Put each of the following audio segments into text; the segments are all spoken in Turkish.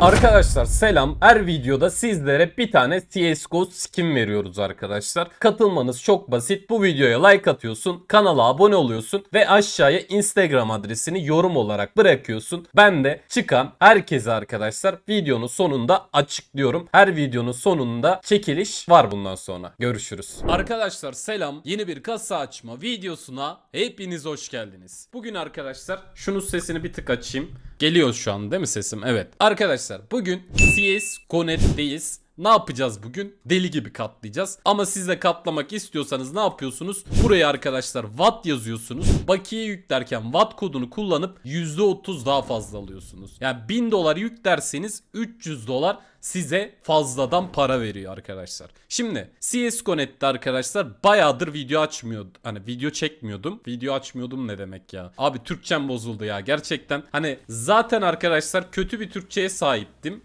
Arkadaşlar selam. Her videoda sizlere bir tane CSGO skin veriyoruz arkadaşlar. Katılmanız çok basit. Bu videoya like atıyorsun, kanala abone oluyorsun ve aşağıya Instagram adresini yorum olarak bırakıyorsun. Ben de çıkan herkese arkadaşlar videonun sonunda açıklıyorum. Her videonun sonunda çekiliş var bundan sonra. Görüşürüz. Arkadaşlar selam. Yeni bir kasa açma videosuna hepiniz hoş geldiniz. Bugün arkadaşlar şunun sesini bir tık açayım. Geliyoruz şu an değil mi sesim? Evet. Arkadaşlar bugün CS Connect'teyiz. Ne yapacağız bugün? Deli gibi katlayacağız. Ama siz de katlamak istiyorsanız ne yapıyorsunuz? Buraya arkadaşlar watt yazıyorsunuz. Bakiye yüklerken watt kodunu kullanıp %30 daha fazla alıyorsunuz. Yani 1000 dolar yüklerseniz 300 dolar size fazladan para veriyor arkadaşlar. Şimdi CSGO.net'te arkadaşlar bayağıdır video açmıyordum. Hani video çekmiyordum. Video açmıyordum ne demek ya. Abi Türkçem bozuldu ya gerçekten. Hani zaten arkadaşlar kötü bir Türkçeye sahiptim.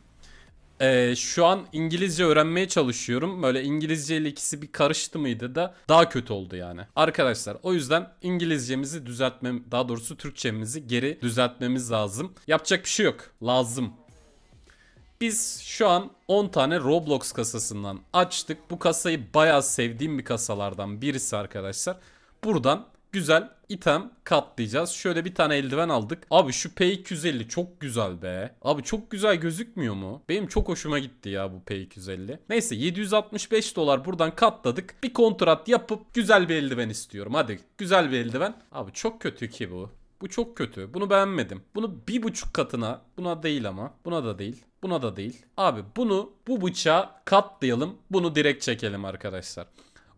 Ee, şu an İngilizce öğrenmeye çalışıyorum. Böyle İngilizce ile ikisi bir karıştı mıydı da daha kötü oldu yani. Arkadaşlar o yüzden İngilizcemizi düzeltmem, daha doğrusu Türkçemizi geri düzeltmemiz lazım. Yapacak bir şey yok. Lazım. Biz şu an 10 tane Roblox kasasından açtık. Bu kasayı bayağı sevdiğim bir kasalardan birisi arkadaşlar. Buradan Güzel item katlayacağız. Şöyle bir tane eldiven aldık. Abi şu P250 çok güzel be. Abi çok güzel gözükmüyor mu? Benim çok hoşuma gitti ya bu P250. Neyse 765 dolar buradan katladık. Bir kontrat yapıp güzel bir eldiven istiyorum. Hadi güzel bir eldiven. Abi çok kötü ki bu. Bu çok kötü. Bunu beğenmedim. Bunu bir buçuk katına. Buna değil ama. Buna da değil. Buna da değil. Abi bunu bu bıçağa katlayalım. Bunu direkt çekelim arkadaşlar.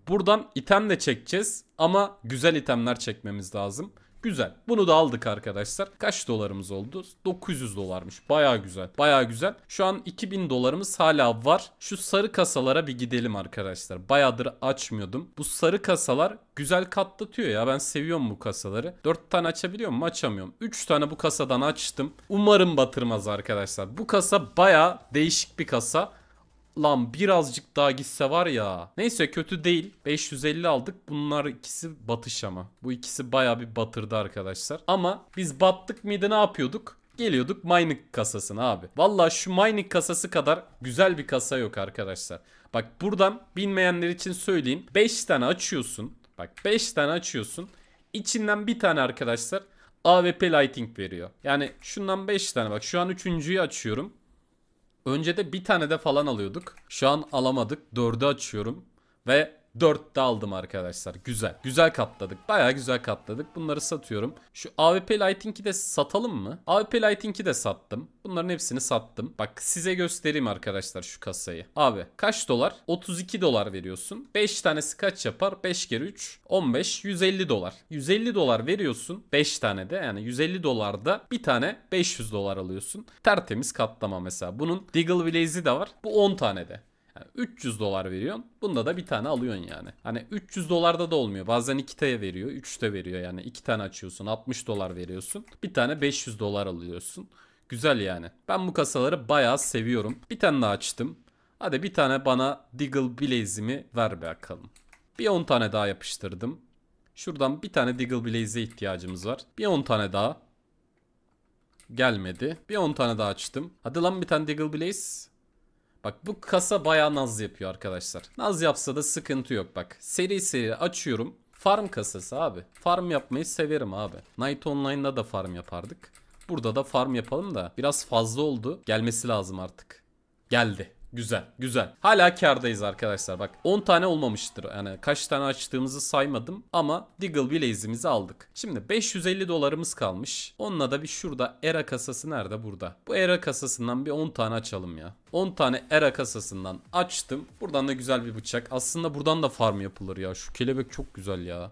Buradan item de çekeceğiz ama güzel itemler çekmemiz lazım. Güzel. Bunu da aldık arkadaşlar. Kaç dolarımız oldu? 900 dolarmış. Baya güzel. Baya güzel. Şu an 2000 dolarımız hala var. Şu sarı kasalara bir gidelim arkadaşlar. Bayağıdır açmıyordum. Bu sarı kasalar güzel katlatıyor ya. Ben seviyorum bu kasaları. 4 tane açabiliyor muyum? Açamıyorum. 3 tane bu kasadan açtım. Umarım batırmaz arkadaşlar. Bu kasa baya değişik bir kasa. Lan birazcık daha gitse var ya. Neyse kötü değil. 550 aldık. Bunlar ikisi batış ama. Bu ikisi baya bir batırdı arkadaşlar. Ama biz battık mıydı ne yapıyorduk? Geliyorduk mining kasasına abi. Valla şu mining kasası kadar güzel bir kasa yok arkadaşlar. Bak buradan bilmeyenler için söyleyeyim. 5 tane açıyorsun. Bak 5 tane açıyorsun. İçinden bir tane arkadaşlar AWP Lighting veriyor. Yani şundan 5 tane bak şu an 3.yü açıyorum. Önce de bir tane de falan alıyorduk. Şu an alamadık. Dördü açıyorum. Ve 4'te aldım arkadaşlar. Güzel. Güzel katladık. Baya güzel katladık. Bunları satıyorum. Şu AWP Lighting'i de satalım mı? AWP Lighting'i de sattım. Bunların hepsini sattım. Bak size göstereyim arkadaşlar şu kasayı. Abi kaç dolar? 32 dolar veriyorsun. 5 tanesi kaç yapar? 5 kere 3. 15. 150 dolar. 150 dolar veriyorsun. 5 tane de yani 150 dolarda bir tane 500 dolar alıyorsun. Tertemiz katlama mesela. Bunun Diggle Blaze'i de var. Bu 10 tane de. Yani 300 dolar veriyorsun. Bunda da bir tane alıyorsun yani. Hani 300 dolarda da olmuyor. Bazen 2'te veriyor, 3'te veriyor yani. 2 tane açıyorsun, 60 dolar veriyorsun. Bir tane 500 dolar alıyorsun. Güzel yani. Ben bu kasaları bayağı seviyorum. Bir tane daha açtım. Hadi bir tane bana Diggle Blaze'imi ver bakalım. Bir 10 tane daha yapıştırdım. Şuradan bir tane Diggle Blaze'e ihtiyacımız var. Bir 10 tane daha. Gelmedi. Bir 10 tane daha açtım. Hadi lan bir tane Diggle Blaze. Bak bu kasa baya naz yapıyor arkadaşlar. Naz yapsa da sıkıntı yok bak. Seri seri açıyorum. Farm kasası abi. Farm yapmayı severim abi. Night Online'da da farm yapardık. Burada da farm yapalım da biraz fazla oldu. Gelmesi lazım artık. Geldi. Güzel güzel. Hala kardayız arkadaşlar bak. 10 tane olmamıştır. Yani kaç tane açtığımızı saymadım ama Diggle Blaze'imizi aldık. Şimdi 550 dolarımız kalmış. Onunla da bir şurada era kasası nerede? Burada. Bu era kasasından bir 10 tane açalım ya. 10 tane era kasasından açtım. Buradan da güzel bir bıçak. Aslında buradan da farm yapılır ya. Şu kelebek çok güzel ya.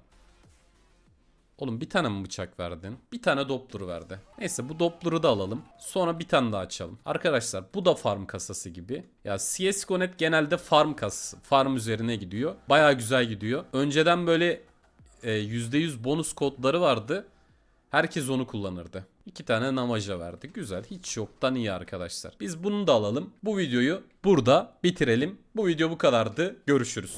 Oğlum bir tane mi bıçak verdin? Bir tane Doppler verdi. Neyse bu Doppler'ı da alalım. Sonra bir tane daha açalım. Arkadaşlar bu da farm kasası gibi. Ya CSGO net genelde farm kasası. Farm üzerine gidiyor. Baya güzel gidiyor. Önceden böyle e, %100 bonus kodları vardı. Herkes onu kullanırdı. İki tane namaja verdi. Güzel. Hiç yoktan iyi arkadaşlar. Biz bunu da alalım. Bu videoyu burada bitirelim. Bu video bu kadardı. Görüşürüz.